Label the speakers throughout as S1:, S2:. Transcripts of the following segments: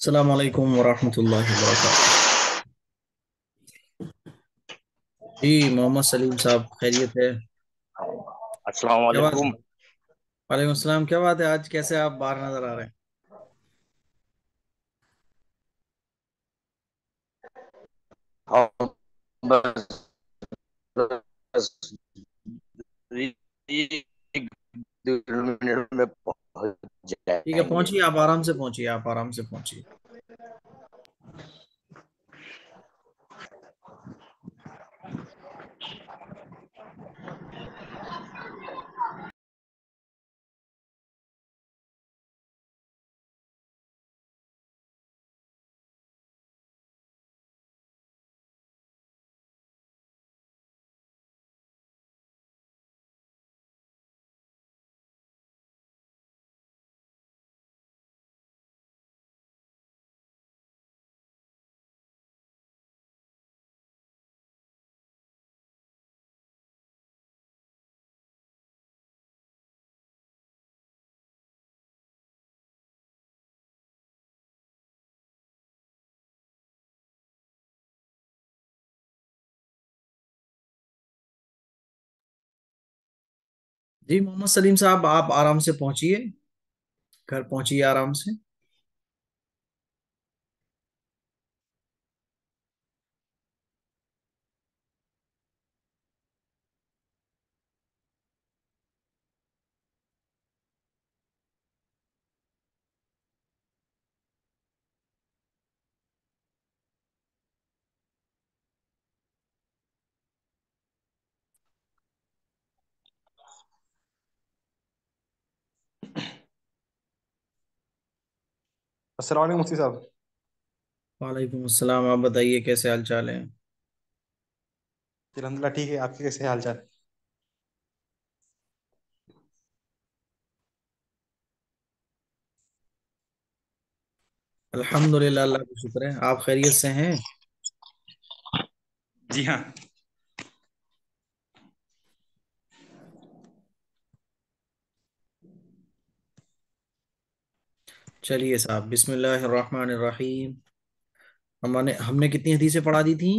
S1: السلام عليكم ورحمة الله وبركاته जी मोहम्मद सलीम साहब खैरियत है अस्सलाम वालेकुम वालेकुम अस्सलाम क्या बात है आज कैसे आप बाहर नजर आ रहे हैं हाँ मिनट में पहुंच जाए ठीक है पहुंचिए आप आराम से पहुंचिए आप आराम से पहुंचिए जी मोहम्मद सलीम साहब आप आराम से पहुंचिए घर पहुंचिए आराम से अस्सलाम मुफ्ती साहब वालेकुम अस्सलाम आप बताइए कैसे हाल चाल है अलहमदिल्ला ठीक है आपके कैसे हाल चाल अल्हम्दुलिल्लाह अल्लाह का शुक्र है आप खैरियत से हैं जी हाँ चलिए साहब बिस्मिल्लाहिर्रहमानिर्रहीम हमने हमने कितनी हदीसें पढ़ा दी थी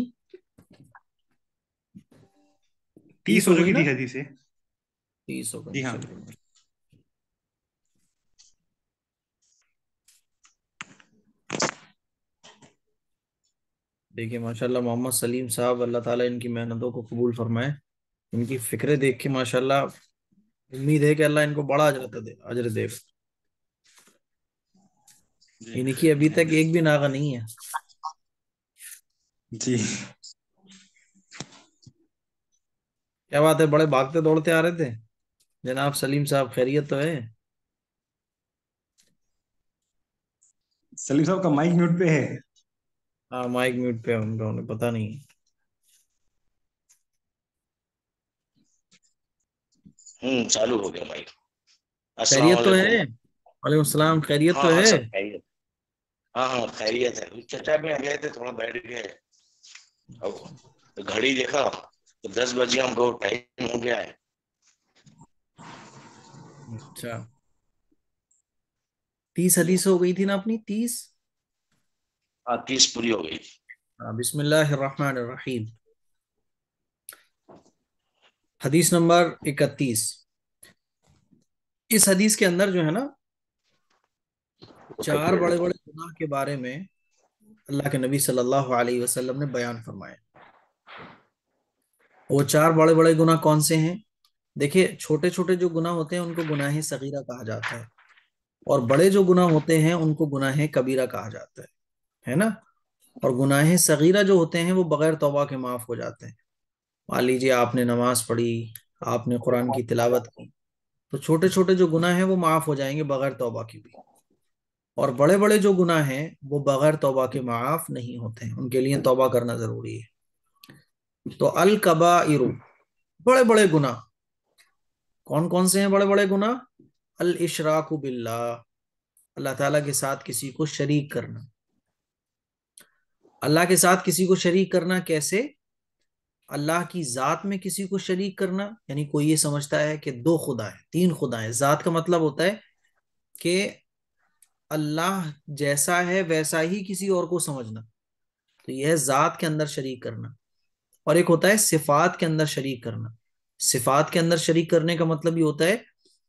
S1: तीस हो चुकी थी हदीसें तीस हो गई हाँ। देखिए माशाल्लाह मोहम्मद सलीम साहब अल्लाह ताला इनकी मेहनतों को कबूल फरमाए इनकी फिक्रे देख के माशाल्लाह उम्मीद है कि अल्लाह इनको बड़ा अजर दे अजर देगा कि अभी तक एक भी नागा नहीं है जी क्या बात है बड़े भागते दौड़ते आ रहे थे जनाब सलीम साहब खैरियत तो है सलीम साहब का माइक म्यूट पे है हाँ माइक म्यूट पे हम लोगों ने पता नहीं हम्म चालू हो गया माइक खैरियत तो है वालेकुम सलाम खैरियत हाँ, तो है हाँ हाँ खैरियत है चचा में गए थे थोड़ा बैठ गए अब घड़ी देखा तो दस बजे हमको टाइम हो गया है अच्छा तीस हदीस हो गई थी ना अपनी तीस हाँ तीस पूरी हो गई हाँ, बिस्मिल्लाहिर्रहमानिर्रहीम हदीस नंबर इकतीस इस हदीस के अंदर जो है ना चार बड़े बड़े गुनाह के बारे में अल्लाह के नबी सल्लल्लाहु अलैहि वसल्लम ने बयान फरमाए वो चार बड़े बड़े गुनाह कौन से हैं देखिए छोटे छोटे जो गुनाह होते हैं उनको गुनाह सगीरा कहा जाता है और बड़े जो गुनाह होते हैं उनको गुनाह कबीरा कहा जाता है है ना और गुनाह सगीरा जो होते हैं वो बगैर तोबा के माफ हो जाते हैं मान लीजिए आपने नमाज पढ़ी आपने कुरान की तिलावत की तो छोटे छोटे जो गुनाह हैं वो माफ हो जाएंगे बगैर तोबा के भी और बड़े बड़े जो गुनाह हैं वो बगैर तोबा के माफ नहीं होते हैं उनके लिए तोबा करना जरूरी है तो अल कबा बड़े बड़े गुनाह कौन कौन से हैं बड़े बड़े गुनाह अल इशराक बिल्ला अल्लाह ताला के साथ किसी को शरीक करना अल्लाह के साथ किसी को शरीक करना कैसे अल्लाह की ज़ात में किसी को शरीक करना यानी कोई ये समझता है कि दो खुदा है तीन खुदा है ज़ात का मतलब होता है कि अल्लाह जैसा है वैसा ही किसी और को समझना तो यह ज़ात के अंदर शरीक करना और एक होता है सिफात के अंदर शरीक करना सिफात के अंदर शरीक करने का मतलब ये होता है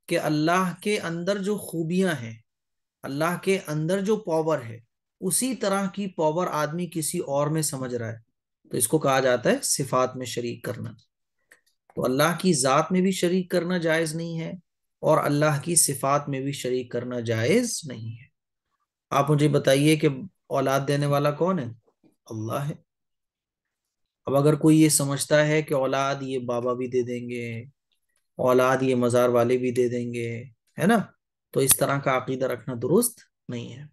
S1: कि अल्लाह के अंदर जो खूबियां हैं अल्लाह के अंदर जो पावर है उसी तरह की पावर आदमी किसी और में समझ रहा है तो इसको कहा जाता है सिफात में शरीक करना तो अल्लाह की ज़ात में भी शरीक करना जायज़ नहीं है और अल्लाह की सिफात में भी शरीक करना जायज़ नहीं है आप मुझे बताइए कि औलाद देने वाला कौन है अल्लाह है अब अगर कोई ये समझता है कि औलाद ये बाबा भी दे देंगे औलाद ये मज़ार वाले भी दे देंगे है ना तो इस तरह का अकीदा रखना दुरुस्त नहीं है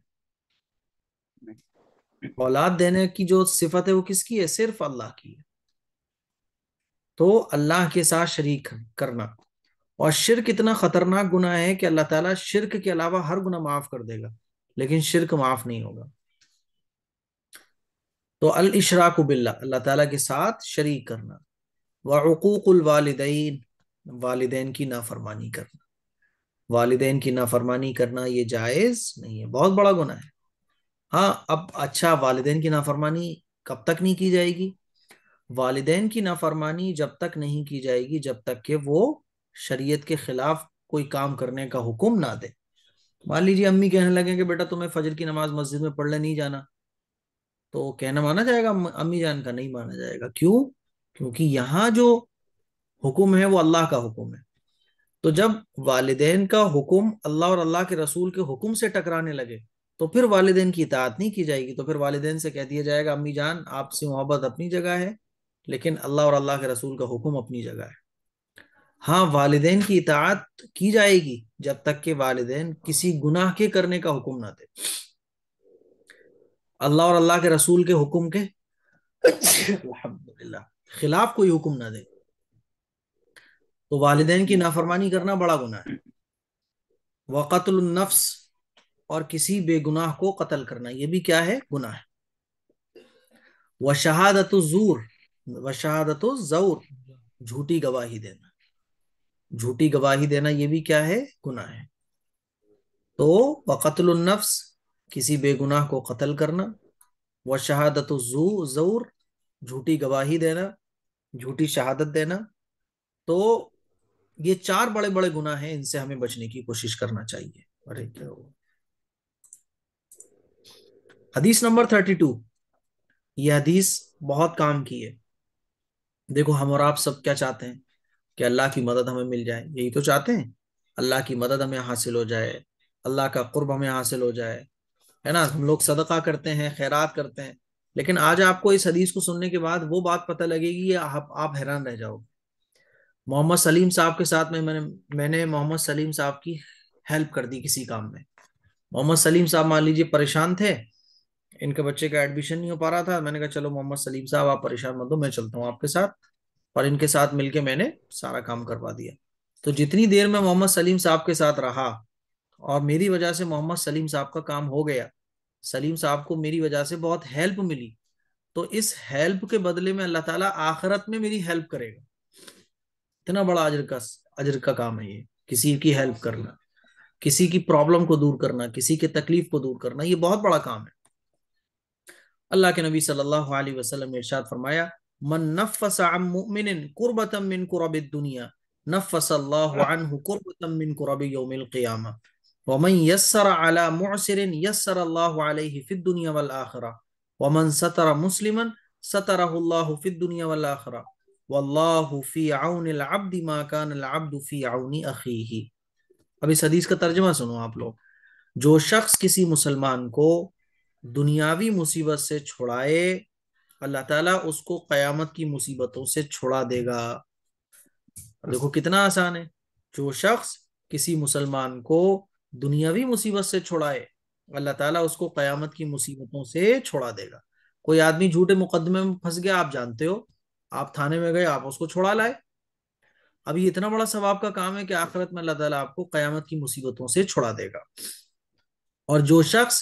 S1: औलाद देने की जो सिफत है वो किसकी है सिर्फ अल्लाह की है तो अल्लाह के साथ शरीक करना और शिरक इतना खतरनाक गुना है कि अल्लाह ताला शिरक के अलावा हर गुना माफ कर देगा लेकिन शिरक माफ नहीं होगा तो अल इशराक बिल्ला अल्लाह ताला के साथ शरीक करना वकूकुल वालदेन वालदेन की नाफरमानी करना वालदेन की नाफरमानी करना ये जायज़ नहीं है बहुत बड़ा गुना है हाँ अब अच्छा वालदेन की नाफरमानी कब तक नहीं की जाएगी वालदेन की नाफरमानी जब तक नहीं की जाएगी जब तक कि वो शरीयत के खिलाफ कोई काम करने का हुक्म ना दे मान लीजिए अम्मी कहने लगे कि बेटा तुम्हें फजर की नमाज मस्जिद में पढ़ने नहीं जाना तो कहना माना जाएगा अम्मी जान का नहीं माना जाएगा क्यों क्योंकि यहाँ जो हुक्म है वो अल्लाह का हुक्म है तो जब वालदेन का हुक्म अल्लाह और अल्लाह के रसूल के हुक्म से टकराने लगे तो फिर वालदेन की इतात नहीं की जाएगी तो फिर वालदेन से कह दिया जाएगा अम्मी जान आपसे मोहब्बत अपनी जगह है लेकिन अल्लाह और अल्लाह के रसूल का हुक्म अपनी जगह है हाँ वाले की इतात की जाएगी जब तक के वाले किसी गुनाह के करने का हुक्म ना दे अल्लाह और अल्लाह के रसूल के हुक्म के खिलाफ कोई हुक्म ना दे तो वालदे की नाफरमानी करना बड़ा गुना है नफ्स और किसी बेगुनाह को कत्ल करना यह भी क्या है गुनाह है व शहादत जूर व शहादत जूर झूठी गवाही देना झूठी गवाही देना ये भी क्या है गुना है तो वकतल नफ्स किसी बेगुनाह को कत्ल करना व शहादत जूर झूठी गवाही देना झूठी शहादत देना तो ये चार बड़े बड़े गुना हैं इनसे हमें बचने की कोशिश करना चाहिए अरे क्या हो हदीस नंबर थर्टी टू ये हदीस बहुत काम की है देखो हम और आप सब क्या चाहते हैं कि अल्लाह की मदद हमें मिल जाए यही तो चाहते हैं अल्लाह की मदद हमें हासिल हो जाए अल्लाह का कुर्ब हमें हासिल हो जाए है ना हम लोग सदका करते हैं खैरात करते हैं लेकिन आज आपको इस हदीस को सुनने के बाद वो बात पता लगेगी आप, आप हैरान रह जाओगे मोहम्मद सलीम साहब के साथ में मैंने मैंने मोहम्मद सलीम साहब की हेल्प कर दी किसी काम में मोहम्मद सलीम साहब मान लीजिए परेशान थे इनके बच्चे का एडमिशन नहीं हो पा रहा था मैंने कहा चलो मोहम्मद सलीम साहब आप परेशान मत हो मैं चलता हूँ आपके साथ और इनके साथ मिलके मैंने सारा काम करवा दिया तो जितनी देर में मोहम्मद सलीम साहब के साथ रहा और मेरी वजह से मोहम्मद सलीम साहब का काम हो गया सलीम साहब को मेरी वजह से बहुत हेल्प मिली तो इस हेल्प के बदले में अल्लाह ताला आखरत में मेरी हेल्प करेगा इतना बड़ा अजर का अजर का काम है ये किसी की हेल्प करना किसी की प्रॉब्लम को दूर करना किसी के तकलीफ को दूर करना ये बहुत बड़ा काम है अल्लाह के नबी सल्लल्लाहु अलैहि वसल्लम ने इरशाद फरमाया من نفس عن مؤمن قربة من قرب الدنيا نفس الله عنه قربة من قرب يوم القيامة ومن يسر على معسر يسر الله عليه في الدنيا والآخرة ومن ستر مسلما ستره الله في الدنيا والآخرة والله في عون العبد ما كان العبد في عون أخيه अब इस हदीस का तर्जमा सुनो आप लोग जो शख्स किसी मुसलमान को दुनियावी मुसीबत से छुड़ाए अल्लाह ताला उसको कयामत की मुसीबतों से छुड़ा देगा देखो कितना आसान है जो शख्स किसी मुसलमान को दुनियावी मुसीबत से छुड़ाए अल्लाह ताला उसको कयामत की मुसीबतों से छुड़ा देगा कोई आदमी झूठे मुकदमे में फंस गया आप जानते हो आप थाने में गए आप उसको छुड़ा लाए अभी इतना बड़ा सवाब का काम है कि आखिरत में अल्लाह ताला आपको कयामत की मुसीबतों से छुड़ा देगा और जो शख्स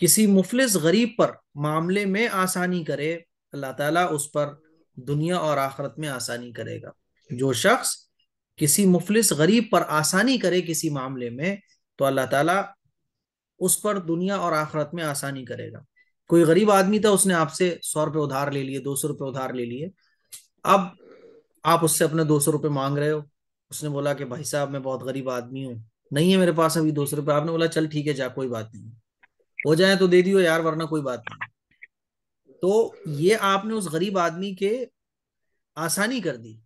S1: किसी मुफलिस गरीब पर मामले में आसानी करे अल्लाह ताला उस पर दुनिया और आखरत में आसानी करेगा जो शख्स किसी मुफलिस गरीब पर आसानी करे किसी मामले में तो अल्लाह ताला उस पर दुनिया और आखरत में आसानी करेगा कोई गरीब आदमी था उसने आपसे सौ रुपये उधार ले लिए दो सौ रुपये उधार ले लिए अब आप उससे अपने दो सौ रुपये मांग रहे हो उसने बोला कि भाई साहब मैं बहुत गरीब आदमी हूँ नहीं है मेरे पास अभी दो सौ रुपये आपने बोला चल ठीक है जा कोई बात नहीं हो जाए तो दे दियो यार वरना कोई बात नहीं तो ये आपने उस गरीब आदमी के आसानी कर दी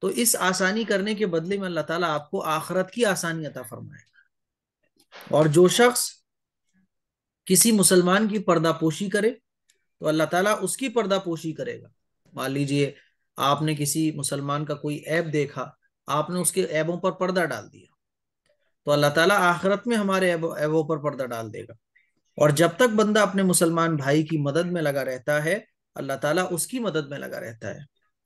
S1: तो इस आसानी करने के बदले में अल्लाह ताला आपको आखरत की आसानी अता फरमाएगा और जो शख्स किसी मुसलमान की पर्दापोशी करे तो अल्लाह ताला उसकी पर्दापोशी करेगा मान लीजिए आपने किसी मुसलमान का कोई ऐप देखा आपने उसके ऐबों पर पर्दा डाल दिया तो अल्लाह ताला आखरत में हमारे ऐबों पर पर्दा डाल देगा और जब तक बंदा अपने मुसलमान भाई की मदद में लगा रहता है अल्लाह ताला उसकी मदद में लगा रहता है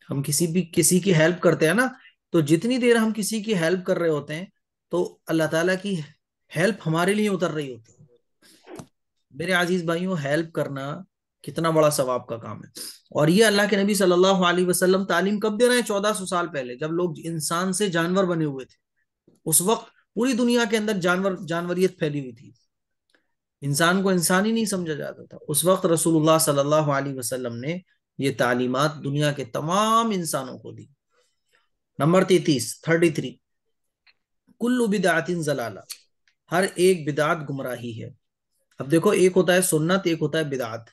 S1: हम किसी भी किसी की हेल्प करते हैं ना तो जितनी देर हम किसी की हेल्प कर रहे होते हैं तो अल्लाह ताला की हेल्प हमारे लिए उतर रही होती है मेरे आजीज भाइयों हेल्प करना कितना बड़ा सवाब का काम है और ये अल्लाह के नबी सल्लल्लाहु अलैहि वसल्लम तालीम कब दे रहे हैं चौदह सौ साल पहले जब लोग इंसान से जानवर बने हुए थे उस वक्त पूरी दुनिया के अंदर जानवर जानवरियत फैली हुई थी इंसान को इंसान ही नहीं समझा जाता था उस वक्त रसूलुल्लाह सल्लल्लाहु अलैहि वसल्लम ने ये तालीमत दुनिया के तमाम इंसानों को दी नंबर तैतीस थर्टी थ्री कुल्लु बिदातिन जलाला हर एक बिदात गुमराही है अब देखो एक होता है सुन्नत एक होता है बिदात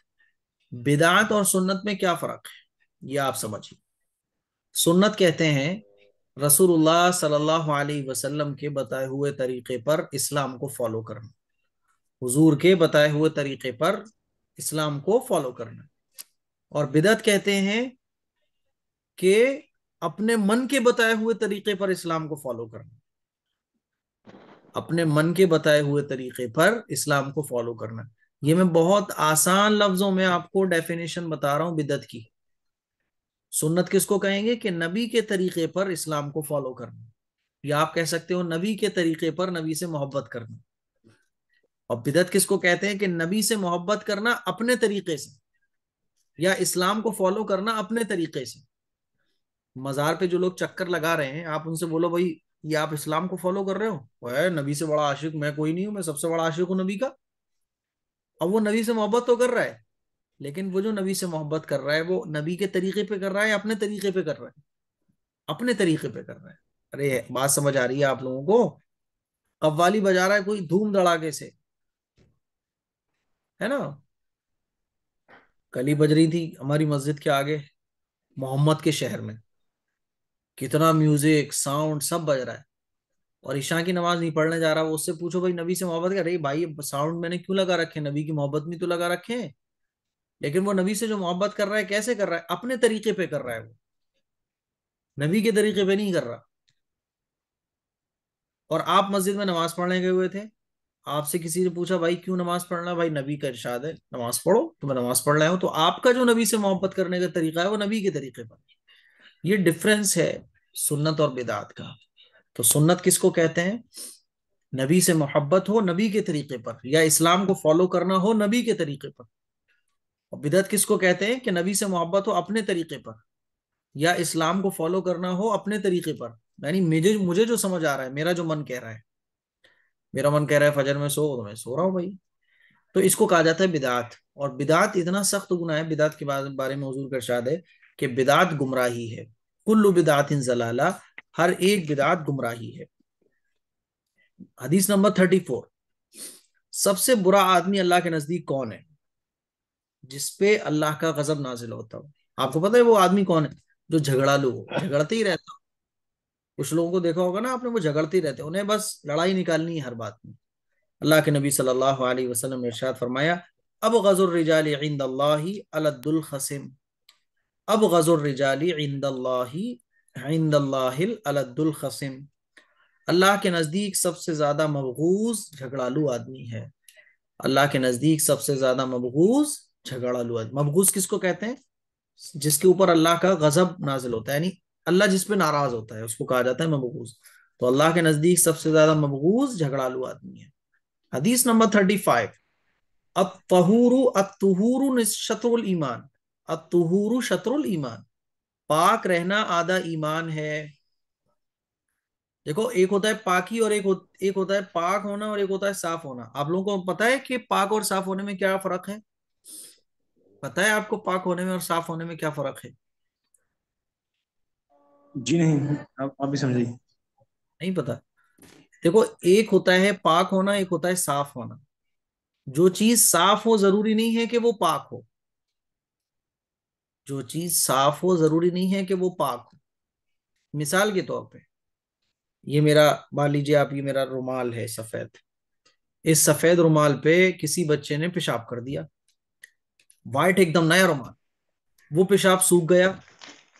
S1: बिदात और सुन्नत में क्या फर्क है ये आप समझिए सुन्नत कहते हैं रसूलुल्लाह सल्लल्लाहु अलैहि वसल्लम के बताए हुए तरीके पर इस्लाम को फॉलो करना हुजूर के बताए हुए तरीके पर इस्लाम को फॉलो करना और बिदत कहते हैं कि अपने मन के बताए हुए तरीके पर इस्लाम को फॉलो करना अपने मन के बताए हुए तरीके पर इस्लाम को फॉलो करना ये मैं बहुत आसान लफ्जों में आपको डेफिनेशन बता रहा हूं बिदत की सुन्नत किसको कहेंगे कि नबी के तरीके पर इस्लाम को फॉलो करना या आप कह सकते हो नबी के तरीके पर नबी से मोहब्बत करना और बिदत किसको कहते हैं कि नबी से मोहब्बत करना अपने तरीके से या इस्लाम को फॉलो करना अपने तरीके से मजार पे जो लोग चक्कर लगा रहे हैं आप उनसे बोलो भाई ये आप इस्लाम को फॉलो कर रहे हो अरे नबी से बड़ा आशिक मैं कोई नहीं हूं मैं सबसे बड़ा आशिक हूं नबी का अब वो नबी से मोहब्बत तो कर रहा है लेकिन वो जो नबी से मोहब्बत कर रहा है वो नबी के तरीके पे कर रहा है अपने तरीके पे कर रहा है अपने तरीके पे कर रहा है अरे बात समझ आ रही है आप लोगों को कव्वाली बजा रहा है कोई धूम धड़ाके से है ना कली बज रही थी हमारी मस्जिद के आगे मोहम्मद के शहर में कितना म्यूजिक साउंड सब बज रहा है और ईशा की नमाज नहीं पढ़ने जा रहा वो उससे पूछो भाई नबी से मोहब्बत कर रही भाई साउंड मैंने क्यों लगा रखे नबी की मोहब्बत में तो लगा रखे लेकिन वो नबी से जो मोहब्बत कर रहा है कैसे कर रहा है अपने तरीके पे कर रहा है वो नबी के तरीके पे नहीं कर रहा और आप मस्जिद में नमाज पढ़ने गए हुए थे आपसे किसी ने पूछा भाई क्यों नमाज पढ़ना भाई नबी का इरशाद है नमाज पढ़ो तो मैं नमाज पढ़ रहा हूँ तो आपका जो नबी से मोहब्बत करने का तरीका है वो नबी के तरीके पर ये डिफरेंस है सुन्नत और बेदात का तो सुन्नत किसको कहते हैं नबी से मोहब्बत हो नबी के तरीके पर या इस्लाम को फॉलो करना हो नबी के तरीके पर और बिदत किसको कहते हैं कि नबी से मोहब्बत हो अपने तरीके पर या इस्लाम को फॉलो करना हो अपने तरीके पर यानी मुझे मुझे जो समझ आ रहा है मेरा जो मन कह रहा है मेरा मन कह रहा है फजर में सो तो मैं सो रहा हूँ भाई तो इसको कहा जाता है बिदात और बिदात इतना सख्त गुना है बिदात के बारे में हजूर कर शाद है कि बिदात गुमराही है कुल्लु बिदात इन जलाला हर एक बिदात गुमराही है हदीस नंबर थर्टी फोर सबसे बुरा आदमी अल्लाह के नजदीक कौन है जिसपे अल्लाह का गजब नाजिल होता हो आपको पता है वो आदमी कौन है जो लू हो झगड़ते ही रहता हो कुछ लोगों को देखा होगा ना आपने वो झगड़ते रहते उन्हें बस लड़ाई निकालनी है हर बात में अल्लाह के नबी सल्लल्लाहु अलैहि वसल्लम ने इरशाद फरमाया अब गजुर रिजाली इंद अल्लाह खसिम अब गजुर रिजाली इंद अल्लाह खसिम अल्लाह के नज़दीक सबसे ज़्यादा मबगूज झगड़ालू आदमी है अल्लाह के नज़दीक सबसे ज़्यादा मबगूज झगड़ालू आदमी मबगूज किसको कहते हैं जिसके ऊपर अल्लाह का गजब नाजिल होता है यानी अल्लाह जिस पे नाराज होता है उसको कहा जाता है मबगूज तो अल्लाह के नजदीक सबसे ज्यादा मबगूज झगड़ालू आदमी है हदीस नंबर थर्टी फाइव अतहूरु शत्रुल ईमान अतहूरु शत्रुल ईमान पाक रहना आधा ईमान है देखो एक होता है पाकी और एक हो, एक होता है पाक होना और एक होता है साफ होना आप लोगों को पता है कि पाक और साफ होने में क्या फर्क है पता है आपको पाक होने में और साफ होने में क्या फर्क है जी नहीं आप आप भी समझिए नहीं पता देखो एक होता है पाक होना एक होता है साफ होना जो चीज साफ हो जरूरी नहीं है कि वो पाक हो जो चीज साफ हो जरूरी नहीं है कि वो पाक हो मिसाल के तौर पे ये मेरा मान लीजिए आप ये मेरा रुमाल है सफेद इस सफेद रुमाल पे किसी बच्चे ने पेशाब कर दिया वाइट एकदम नया रुमाल वो पेशाब सूख गया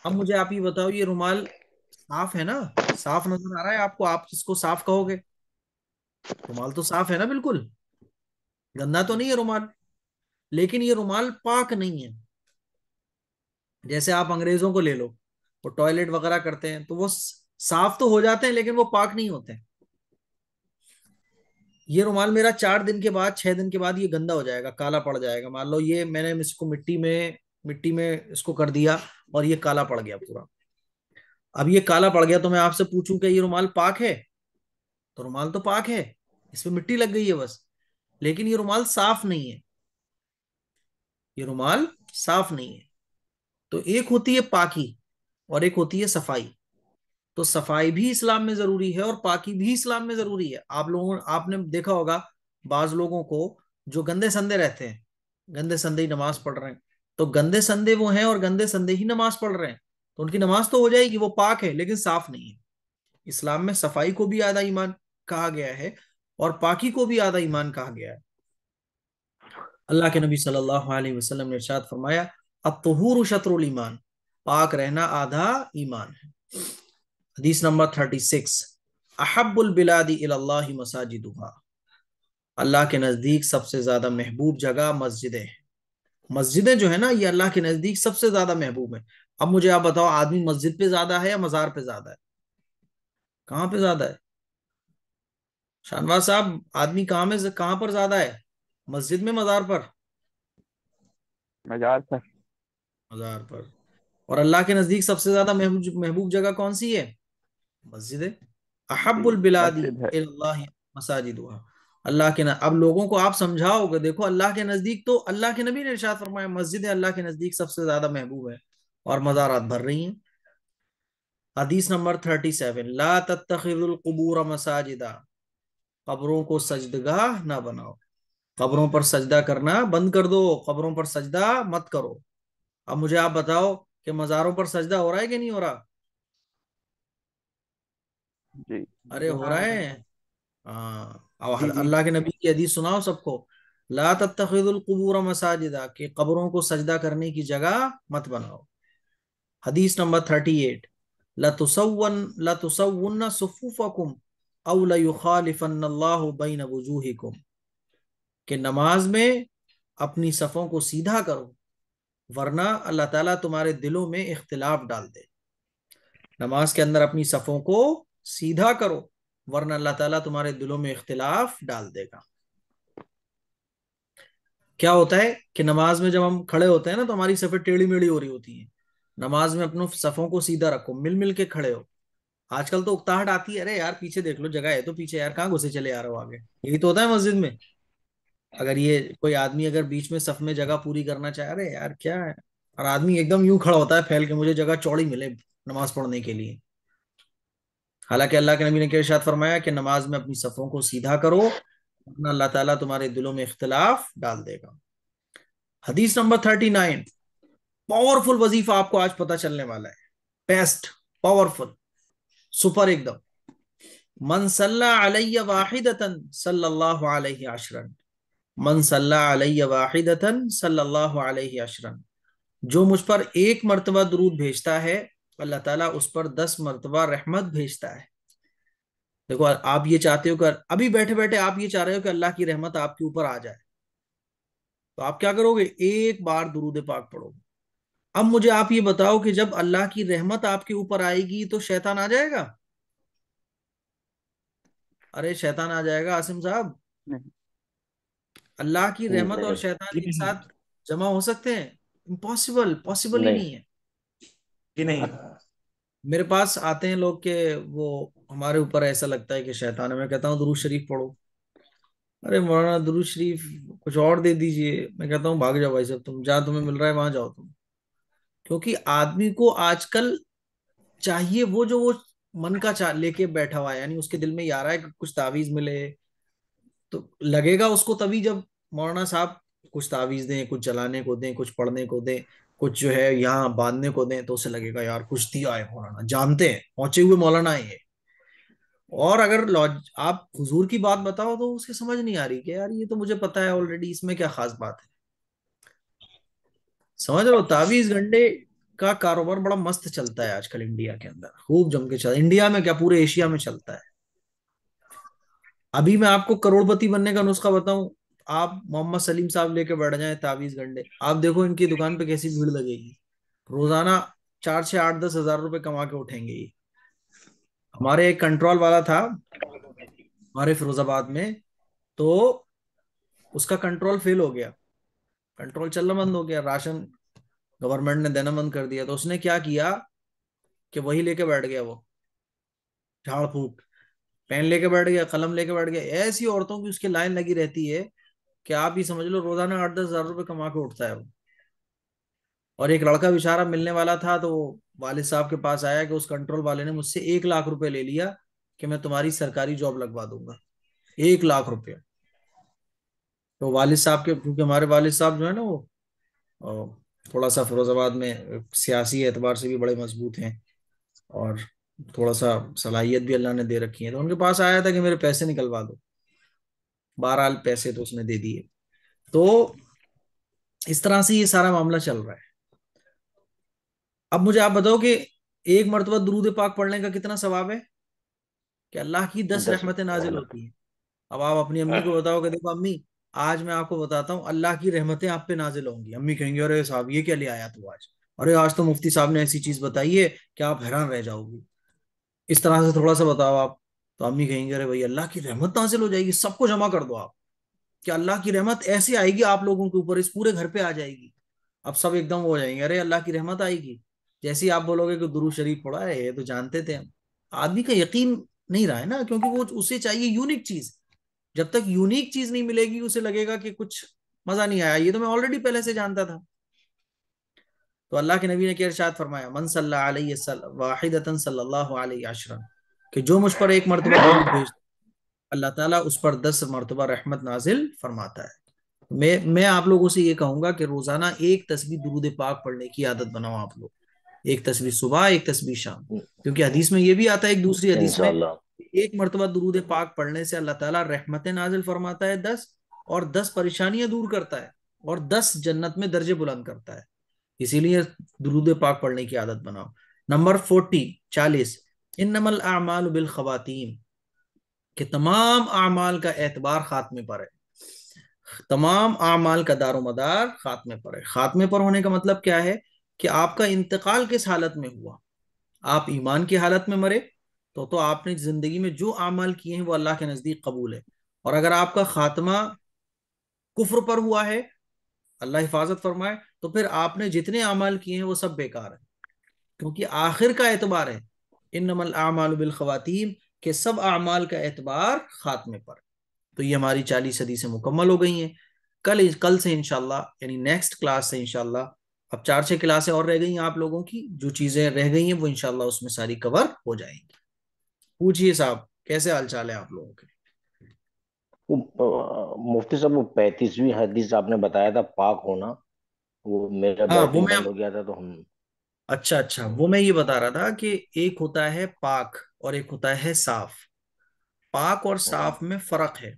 S1: अब मुझे आप ये बताओ ये रुमाल साफ है ना साफ नजर आ रहा है आपको आप किसको साफ कहोगे रुमाल तो साफ है ना बिल्कुल गंदा तो नहीं है रुमाल लेकिन ये रुमाल पाक नहीं है जैसे आप अंग्रेजों को ले लो वो टॉयलेट वगैरह करते हैं तो वो साफ तो हो जाते हैं लेकिन वो पाक नहीं होते ये रुमाल मेरा चार दिन के बाद छह दिन के बाद ये गंदा हो जाएगा काला पड़ जाएगा मान लो ये मैंने इसको मिट्टी में मिट्टी में इसको कर दिया और ये काला पड़ गया पूरा अब ये काला पड़ गया तो मैं आपसे पूछूं कि ये रुमाल पाक है तो रुमाल तो पाक है इसमें मिट्टी लग गई है बस लेकिन ये रुमाल साफ नहीं है ये रुमाल साफ नहीं है तो एक होती है पाकी और एक होती है सफाई तो सफाई भी इस्लाम में जरूरी है और पाकी भी इस्लाम में जरूरी है आप लोगों आपने देखा होगा बाज लोगों को जो गंदे संदे रहते हैं गंदे संदे ही नमाज पढ़ रहे हैं तो गंदे संदे वो हैं और गंदे संदे ही नमाज पढ़ रहे हैं तो उनकी नमाज तो हो जाएगी वो पाक है लेकिन साफ नहीं है इस्लाम में सफाई को भी आधा ईमान कहा गया है और पाकी को भी आधा ईमान कहा गया है अल्लाह के नबी सल्लल्लाहु अलैहि वसल्लम ने इरशाद फरमाया अतहूर शत्रुल ईमान पाक रहना आधा ईमान है हदीस नंबर थर्टी सिक्स अहबुल बिलादी मसाजिदुहा अल्लाह के नज़दीक सबसे ज़्यादा महबूब जगह मस्जिदें हैं मस्जिदें जो है ना ये अल्लाह के नजदीक सबसे ज्यादा महबूब है अब मुझे आप बताओ आदमी मस्जिद पे ज्यादा है या मजार पे ज्यादा है कहाँ पे ज्यादा है शाहनवाज साहब आदमी कहाँ में कहाँ पर ज्यादा है मस्जिद में मजार पर मजार पर मजार पर और अल्लाह के नजदीक सबसे ज्यादा महबूब जगह कौन सी है मस्जिद है अहबुल बिलादी मसाजिद अल्लाह के न अब लोगों को आप समझाओगे देखो अल्लाह के नजदीक तो अल्लाह के नबी ने इर्शाद फरमाया मस्जिद अल्लाह के नजदीक सबसे ज्यादा महबूब है और मजारात भर रही हैं हदीस नंबर थर्टी सेवन ला तबूर मसाजिदा कब्रों को सजदगा ना बनाओ कब्रों पर सजदा करना बंद कर दो कब्रों पर सजदा मत करो अब मुझे आप बताओ कि मज़ारों पर सजदा हो रहा है कि नहीं हो रहा जी अरे हो हाँ, रहा है हाँ और अल्लाह के नबी की हदीस सुनाओ सबको ला तबूर मसाजिदा के कब्रों को सजदा करने की जगह मत बनाओ हदीस नंबर थर्टी एट लतुसवन लतुसवन सुफूफकुम अवलफ़न वजूहिकुम के नमाज में अपनी सफ़ों को सीधा करो वरना अल्लाह ताला तुम्हारे दिलों में इख्तिलाफ डाल दे नमाज के अंदर अपनी सफ़ों को सीधा करो वरना अल्लाह ताला तुम्हारे दिलों में इख्तिलाफ डाल देगा क्या होता है कि नमाज में जब हम खड़े होते हैं ना तो हमारी सफ़ेद टेढ़ी मेढ़ी हो रही होती है नमाज में अपनों सफ़ों को सीधा रखो मिल मिल के खड़े हो आजकल तो उकताहट आती है अरे यार पीछे देख लो जगह है तो पीछे यार कहाँ घुसे चले आ रहे हो आगे यही तो होता है मस्जिद में अगर ये कोई आदमी अगर बीच में सफ में जगह पूरी करना चाहे अरे यार क्या है और आदमी एकदम यूं खड़ा होता है फैल के मुझे जगह चौड़ी मिले नमाज पढ़ने के लिए हालांकि अल्लाह के नबी ने क्या इशाद फरमाया कि नमाज में अपनी सफ़ों को सीधा करो अपना अल्लाह ताला तुम्हारे दिलों में इख्तलाफ डाल देगा हदीस नंबर थर्टी नाइन पावरफुल वजीफा आपको आज पता चलने वाला है बेस्ट पावरफुल सुपर एकदम मन सल्ला वाहिदतन सल्लल्लाहु अलैहि अशरन मन सल्ला वाहिदतन सल्लल्लाहु अलैहि अशरन जो मुझ पर एक मरतबा दरूद भेजता है अल्लाह ताला उस पर दस मरतबा रहमत भेजता है देखो आप ये चाहते हो कर अभी बैठे बैठे आप ये चाह रहे हो कि अल्लाह की रहमत आपके ऊपर आ जाए तो आप क्या करोगे एक बार दुरूद पाक पढ़ोगे अब मुझे आप ये बताओ कि जब अल्लाह की रहमत आपके ऊपर आएगी तो शैतान आ जाएगा अरे शैतान आ जाएगा आसिम साहब अल्लाह की रहमत और शैतान के साथ जमा हो सकते हैं इम्पॉसिबल पॉसिबल ही नहीं है कि नहीं मेरे पास आते हैं लोग के वो हमारे ऊपर ऐसा लगता है कि शैतान मैं कहता हूँ दुरूद शरीफ पढ़ो अरे मौलाना दुरूद शरीफ कुछ और दे दीजिए मैं कहता हूँ भाग जाओ भाई साहब तुम जहाँ तुम्हें मिल रहा है वहां जाओ तुम क्योंकि आदमी को आजकल चाहिए वो जो वो मन का चा लेके बैठा हुआ है यानी उसके दिल में आ रहा है कि कुछ तावीज मिले तो लगेगा उसको तभी जब मौलाना साहब कुछ तावीज दें कुछ जलाने को दें कुछ पढ़ने को दें कुछ जो है यहाँ बांधने को दें तो उसे लगेगा यार कुछ दिया है मौलाना जानते हैं पहुंचे हुए मौलाना है ये और अगर लॉज आप हुजूर की बात बताओ तो उसे समझ नहीं आ रही कि यार ये तो मुझे पता है ऑलरेडी इसमें क्या खास बात है समझ रहे हो तावीज घंटे का कारोबार बड़ा मस्त चलता है आजकल इंडिया के अंदर खूब जम के चलता इंडिया में क्या पूरे एशिया में चलता है अभी मैं आपको करोड़पति बनने का नुस्खा बताऊं आप मोहम्मद सलीम साहब लेके बैठ जाए ताबीस घंटे आप देखो इनकी दुकान पे कैसी भीड़ लगेगी रोजाना चार से आठ दस हजार रुपए कमा के उठेंगे ये हमारे एक कंट्रोल वाला था हमारे फिरोजाबाद में तो उसका कंट्रोल फेल हो गया कंट्रोल चलना बंद हो गया राशन गवर्नमेंट ने देना बंद कर दिया तो उसने क्या किया कि वही लेके बैठ गया वो झाड़ फूट पेन लेके बैठ गया कलम लेके बैठ गया ऐसी औरतों की उसकी लाइन लगी रहती है कि आप ही समझ लो रोजाना आठ दस हजार रुपये कमा के उठता है वो और एक लड़का बेचारा मिलने वाला था तो वालिद साहब के पास आया कि उस कंट्रोल वाले ने मुझसे एक लाख रुपए ले लिया कि मैं तुम्हारी सरकारी जॉब लगवा दूंगा एक लाख रुपये तो वालिद साहब के क्योंकि हमारे वालिद साहब जो है ना वो थोड़ा सा फिरोजाबाद में सियासी एतबार से भी बड़े मजबूत हैं और थोड़ा सा सलाहियत भी अल्लाह ने दे रखी है तो उनके पास आया था कि मेरे पैसे निकलवा दो बहरहाल पैसे तो उसने दे दिए तो इस तरह से ये सारा मामला चल रहा है अब मुझे आप बताओ कि एक मरतबा दरूद पाक पढ़ने का कितना सवाब है कि अल्लाह की दस रहमतें नाजिल होती हैं अब आप अपनी अम्मी हाँ। को बताओ कि देखो अम्मी आज मैं आपको बताता हूँ अल्लाह की रहमतें आप पे नाजिल होंगी अम्मी कहेंगे अरे साहब ये क्या ले आया तू आज अरे आज तो मुफ्ती साहब ने ऐसी चीज बताई है कि आप हैरान रह जाओगी इस तरह से थोड़ा सा बताओ आप तो अम्मी कहेंगे अरे भाई अल्लाह की रहमत हासिल हो जाएगी सबको जमा कर दो आप कि अल्लाह की रहमत ऐसे आएगी आप लोगों के ऊपर इस पूरे घर पे आ जाएगी अब सब एकदम हो जाएंगे अरे अल्लाह की रहमत आएगी जैसे ही आप बोलोगे कि दुरू शरीफ पड़ा है ये तो जानते थे हम आदमी का यकीन नहीं रहा है ना क्योंकि वो उसे चाहिए यूनिक चीज जब तक यूनिक चीज नहीं मिलेगी उसे लगेगा कि कुछ मजा नहीं आया ये तो मैं ऑलरेडी पहले से जानता था तो अल्लाह के नबी ने क्या इरशाद फरमाया मन वसल्लम वाहिदतन सल्लल्लाहु अलैहि अशरम कि जो मुझ पर एक मरतबा हाँ। भेज अल्लाह ताला उस पर दस मरतबा रहमत नाजिल फरमाता है मैं मैं आप लोगों से ये कहूंगा कि रोजाना एक तस्वीर दुरूद पाक पढ़ने की आदत बनाओ आप लोग एक तस्वीर सुबह एक तस्वीर शाम क्योंकि हदीस में ये भी आता है एक दूसरी हदीस में एक मरतबा दुरूद पाक पढ़ने से अल्लाह ताला रहमत नाजिल फरमाता है दस और दस परेशानियां दूर करता है और दस जन्नत में दर्जे बुलंद करता है इसीलिए दुरूद पाक पढ़ने की आदत बनाओ नंबर फोर्टी चालीस इनमल नमल अमाल बिल खवातीन के तमाम अमाल का एतबार खात्मे पर है तमाम अमाल का दारो मदार खात्मे पर है खात्मे पर होने का मतलब क्या है कि आपका इंतकाल किस हालत में हुआ आप ईमान की हालत में मरे तो तो आपने जिंदगी में जो अमाल किए हैं वो अल्लाह के नज़दीक कबूल है और अगर आपका खात्मा कुफर पर हुआ है अल्लाह हिफाजत फरमाए तो फिर आपने जितने अमाल किए हैं वो सब बेकार है क्योंकि आखिर का एतबार है इनमलबिलखवातीम के सब अमाल का एतबार खात्मे पर तो ये हमारी चालीस सदी से मुकम्मल हो गई हैं कल कल से इनशाला यानी नेक्स्ट क्लास से इनशाला अब चार छः क्लासें और रह गई हैं आप लोगों की जो चीज़ें रह गई हैं वो इनशाला उसमें सारी कवर हो जाएंगी पूछिए साहब कैसे हाल चाल है आप लोगों के मुफ्ती साहब वो पैंतीसवीं हदीस आपने बताया था पाक होना वो मेरा हाँ, वो मैं हो गया था तो हम अच्छा अच्छा वो मैं ये बता रहा था कि एक होता है पाक और एक होता है साफ पाक और साफ में फर्क है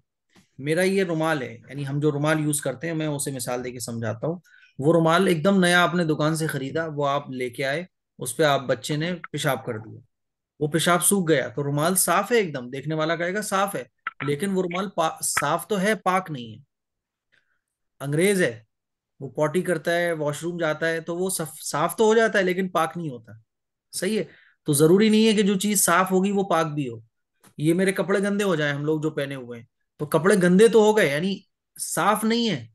S1: मेरा ये रुमाल है यानी हम जो रुमाल यूज करते हैं मैं उसे मिसाल देके समझाता हूँ वो रुमाल एकदम नया आपने दुकान से खरीदा वो आप लेके आए उस पे आप बच्चे ने पेशाब कर दिया वो पेशाब सूख गया तो रुमाल साफ है एकदम देखने वाला कहेगा साफ है लेकिन वो रुमाल पा- साफ तो है पाक नहीं है अंग्रेज है वो पॉटी करता है वॉशरूम जाता है तो वो साफ तो हो जाता है लेकिन पाक नहीं होता सही है तो जरूरी नहीं है कि जो चीज साफ होगी वो पाक भी हो ये मेरे कपड़े गंदे हो जाए हम लोग जो पहने हुए हैं तो कपड़े गंदे तो हो गए यानी साफ नहीं है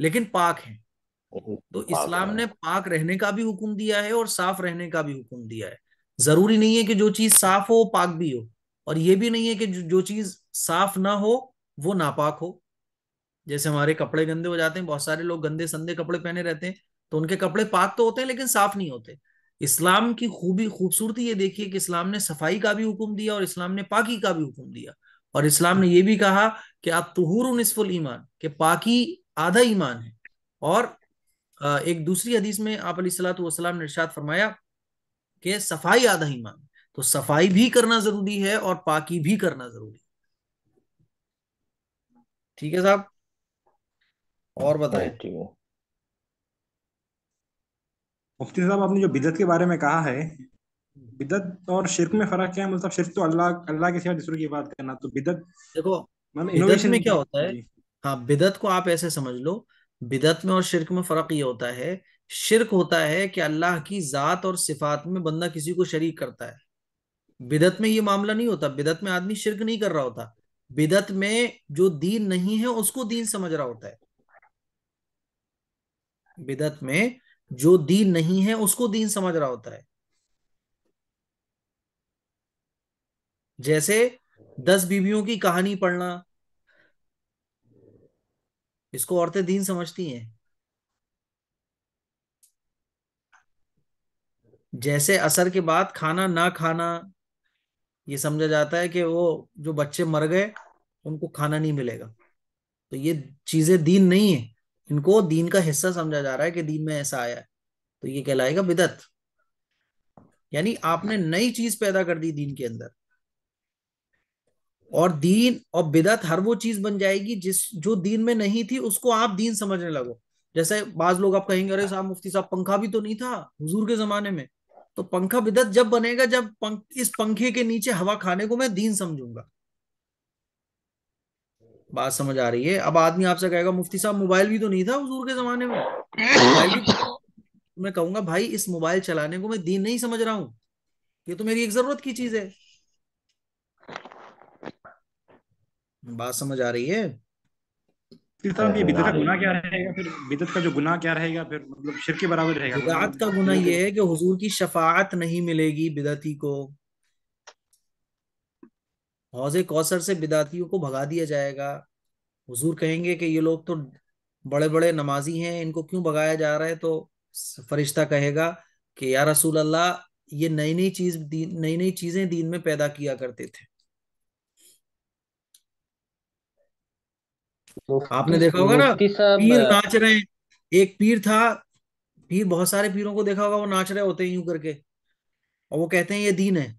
S1: लेकिन पाक तो है तो इस्लाम ने पाक रहने का भी हुक्म दिया है और साफ रहने का भी हुक्म दिया है जरूरी नहीं है कि जो चीज साफ हो पाक भी हो और ये भी नहीं है कि जो, जो चीज साफ ना हो वो नापाक हो जैसे हमारे कपड़े गंदे हो जाते हैं बहुत सारे लोग गंदे संदे कपड़े पहने रहते हैं तो उनके कपड़े पाक तो होते हैं लेकिन साफ नहीं होते इस्लाम की खूबी खूबसूरती ये देखिए कि इस्लाम ने सफाई का भी हुक्म दिया और इस्लाम ने पाकी का भी हुक्म दिया और इस्लाम ने यह भी कहा कि आप तुहर नसफुल ईमान के पाकी आधा ईमान है और एक दूसरी हदीस में आप सलाम ने इर्शाद फरमाया कि सफाई आधा ईमान तो सफाई भी करना जरूरी है और पाकी भी करना जरूरी है ठीक है साहब और बताएं मुफ्ती साहब आपने जो बिदत के बारे में कहा है बिदत और शिरक में फर्क क्या है मतलब शिरक तो अल्लाह अल्लाह के सिवा दूसरों की बात करना तो बिदत देखो इनोवेशन में क्या होता है हाँ बिदत को आप ऐसे समझ लो बिदत में और शिरक में फर्क ये होता है शिरक होता है कि अल्लाह की जात और सिफात में बंदा किसी को शरीक करता है बिदत में ये मामला नहीं होता बिदत में आदमी शिरक नहीं कर रहा होता बिदत में जो दीन नहीं है उसको दीन समझ रहा होता है बिदत में जो दीन नहीं है उसको दीन समझ रहा होता है जैसे दस बीवियों की कहानी पढ़ना इसको औरतें दीन समझती हैं जैसे असर के बाद खाना ना खाना ये समझा जाता है कि वो जो बच्चे मर गए उनको खाना नहीं मिलेगा तो ये चीजें दीन नहीं है इनको दीन का हिस्सा समझा जा रहा है कि दीन में ऐसा आया है तो ये कहलाएगा बिदत यानी आपने नई चीज पैदा कर दी दीन के अंदर और दीन और बिदत हर वो चीज बन जाएगी जिस जो दीन में नहीं थी उसको आप दीन समझने लगो जैसे बाज लोग आप कहेंगे अरे साहब मुफ्ती साहब पंखा भी तो नहीं था हुजूर के जमाने में तो पंखा बिदत जब बनेगा जब पंख इस पंखे के नीचे हवा खाने को मैं दीन समझूंगा बात समझ आ रही है अब आदमी आपसे कहेगा मुफ्ती साहब मोबाइल भी तो नहीं था हजूर के जमाने में तो मैं कहूंगा भाई इस मोबाइल चलाने को मैं दीन नहीं समझ रहा हूं ये तो मेरी एक जरूरत की चीज है बात समझ आ रही है तो बिदत का गुनाह जो गुनाह क्या रहेगा फिर मतलब शिर के बराबर रहेगा का गुनाह ये है कि हुजूर की शफात नहीं मिलेगी बिदती को हौज कौसर से बिदातियों को भगा दिया जाएगा हजूर कहेंगे कि ये लोग तो बड़े बड़े नमाजी हैं इनको क्यों भगाया जा रहा है तो फरिश्ता कहेगा कि या रसूल अल्लाह ये नई नई चीज नई नई चीजें दीन में पैदा किया करते थे आपने देखा होगा ना पीर नाच रहे हैं एक पीर था पीर बहुत सारे पीरों को देखा होगा वो नाच रहे होते हैं यूं करके और वो कहते हैं ये दीन है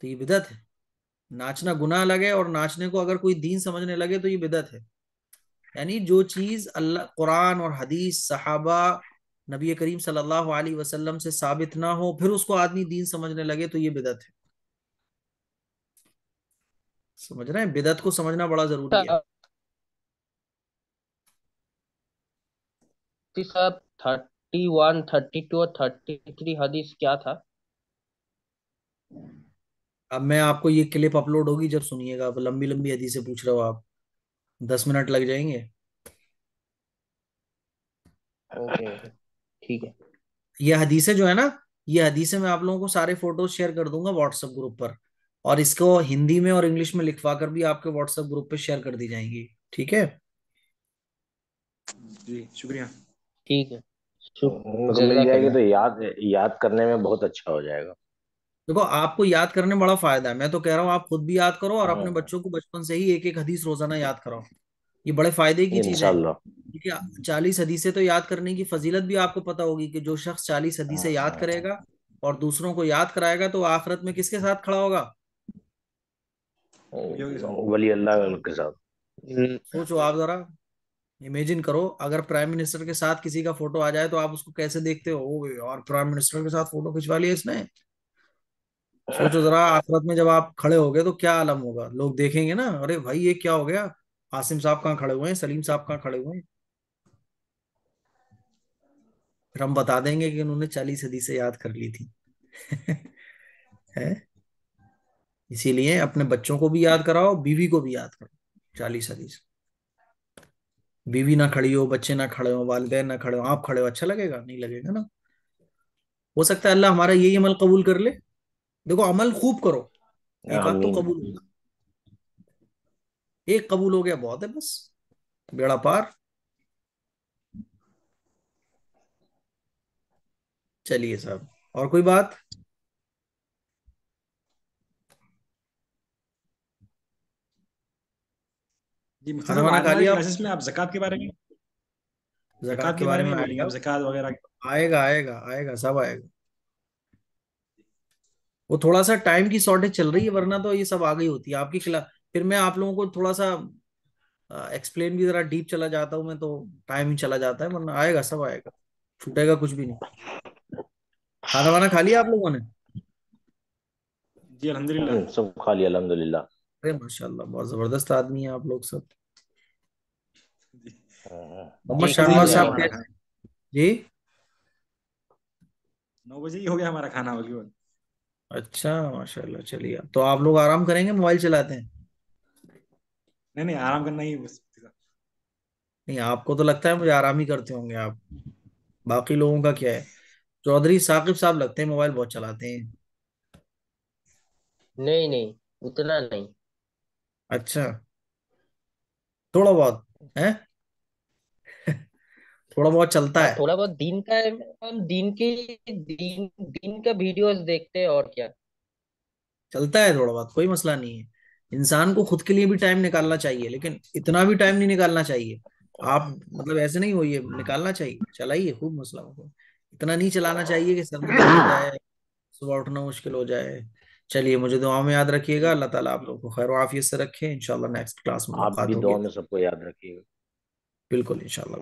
S1: तो ये बिदत है नाचना गुना अलग है और नाचने को अगर कोई दीन समझने लगे तो ये बिदत है यानी जो चीज अल्लाह कुरान और हदीस सहाबा नबी करीम सल्लल्लाहु अलैहि वसल्लम से साबित ना हो फिर उसको आदमी दीन समझने लगे तो ये बिदत है समझ रहे हैं बिदत को समझना बड़ा जरूरी है थर्टी वन थर्टी टू और थर्टी थ्री हदीस क्या था अब मैं आपको ये क्लिप अपलोड होगी जब सुनिएगा आप लंबी लंबी से पूछ रहे हो आप दस मिनट लग जाएंगे ओके ठीक है यह हदीसें जो है ना ये हदीसें मैं आप लोगों को सारे फोटोज शेयर कर दूंगा व्हाट्सएप ग्रुप पर और इसको हिंदी में और इंग्लिश में लिखवा कर भी आपके व्हाट्सएप ग्रुप पे शेयर कर दी जाएंगी ठीक है जी शुक्रिया ठीक है तो याद याद करने में बहुत अच्छा हो जाएगा देखो आपको याद करने में बड़ा फायदा है मैं तो कह रहा हूँ आप खुद भी याद करो और अपने हाँ। बच्चों को बचपन से ही एक एक हदीस रोजाना याद कराओ ये बड़े फायदे की चीज है चालीस हदीसे तो याद करने की फजीलत भी आपको पता होगी कि जो शख्स चालीस हदीसे हाँ, याद हाँ, करेगा और दूसरों को याद कराएगा तो आखिरत में किसके साथ खड़ा होगा वली अल्लाह हम्म, सोचो आप जरा इमेजिन करो अगर प्राइम मिनिस्टर के साथ किसी का फोटो आ जाए तो आप उसको कैसे देखते हो और प्राइम मिनिस्टर के साथ फोटो खिंचवा लिया इसने सोचो तो जरा आखिरत में जब आप खड़े हो गए तो क्या आलम होगा लोग देखेंगे ना अरे भाई ये क्या हो गया आसिम साहब कहाँ खड़े हुए हैं सलीम साहब कहाँ खड़े हुए हैं फिर हम बता देंगे कि उन्होंने चालीस सदी से याद कर ली थी है इसीलिए अपने बच्चों को भी याद कराओ बीवी को भी याद करो चालीस से बीवी ना खड़ी हो बच्चे ना खड़े हो वालदे ना खड़े हो आप खड़े हो अच्छा लगेगा नहीं लगेगा ना हो सकता है अल्लाह हमारा यही अमल कबूल कर ले देखो अमल खूब करो
S2: ये बात तो कबूल
S1: होगा एक कबूल हो गया बहुत है बस बेड़ा पार चलिए साहब और कोई बात जी खाना वाना खा लिया में आप जक़ात के बारे में जक़ात के बारे में आएगा आएगा आएगा सब आएगा वो थोड़ा सा टाइम की शॉर्टेज चल रही है वरना तो ये सब आ गई होती है आपके खिलाफ फिर मैं आप लोगों को थोड़ा सा एक्सप्लेन भी जरा डीप चला जाता हूँ मैं तो टाइम ही चला जाता है वरना आएगा सब आएगा छूटेगा कुछ भी नहीं खाना वाना खा लिया आप लोगों ने जी अल्हम्दुलिल्लाह हम्म, सब खा लिया अल्हम्दुलिल्लाह अरे माशाल्लाह बहुत जबरदस्त आदमी है आप लोग सब मोहम्मद शर्मा साहब जी नौ बजे ही हो गया हमारा खाना बल्कि अच्छा माशाल्लाह चलिए तो आप लोग आराम करेंगे मोबाइल चलाते हैं नहीं नहीं आराम करना ही बस नहीं आपको तो लगता है मुझे आराम ही करते होंगे आप बाकी लोगों का क्या है चौधरी साकिब साहब लगते हैं मोबाइल बहुत चलाते हैं नहीं नहीं उतना नहीं अच्छा थोड़ा बहुत है थोड़ा बहुत चलता हाँ, है थोड़ा बहुत दिन का हम दिन के दिन दिन का वीडियोस देखते हैं और क्या चलता है थोड़ा बहुत कोई मसला नहीं है इंसान को खुद के लिए भी टाइम निकालना चाहिए लेकिन इतना भी टाइम नहीं निकालना चाहिए आप मतलब ऐसे नहीं हो ये निकालना चाहिए चलाइए खूब मसला हो इतना नहीं चलाना चाहिए कि सर में दर्द हो हाँ। जाए सुबह उठना मुश्किल हो जाए चलिए मुझे दुआ में याद रखिएगा अल्लाह ताला आप लोगों को खैर आफियत से रखे इंशाल्लाह नेक्स्ट क्लास में आप मुलाकात भी दुआ में सबको याद रखिएगा बिल्कुल इंशाल्लाह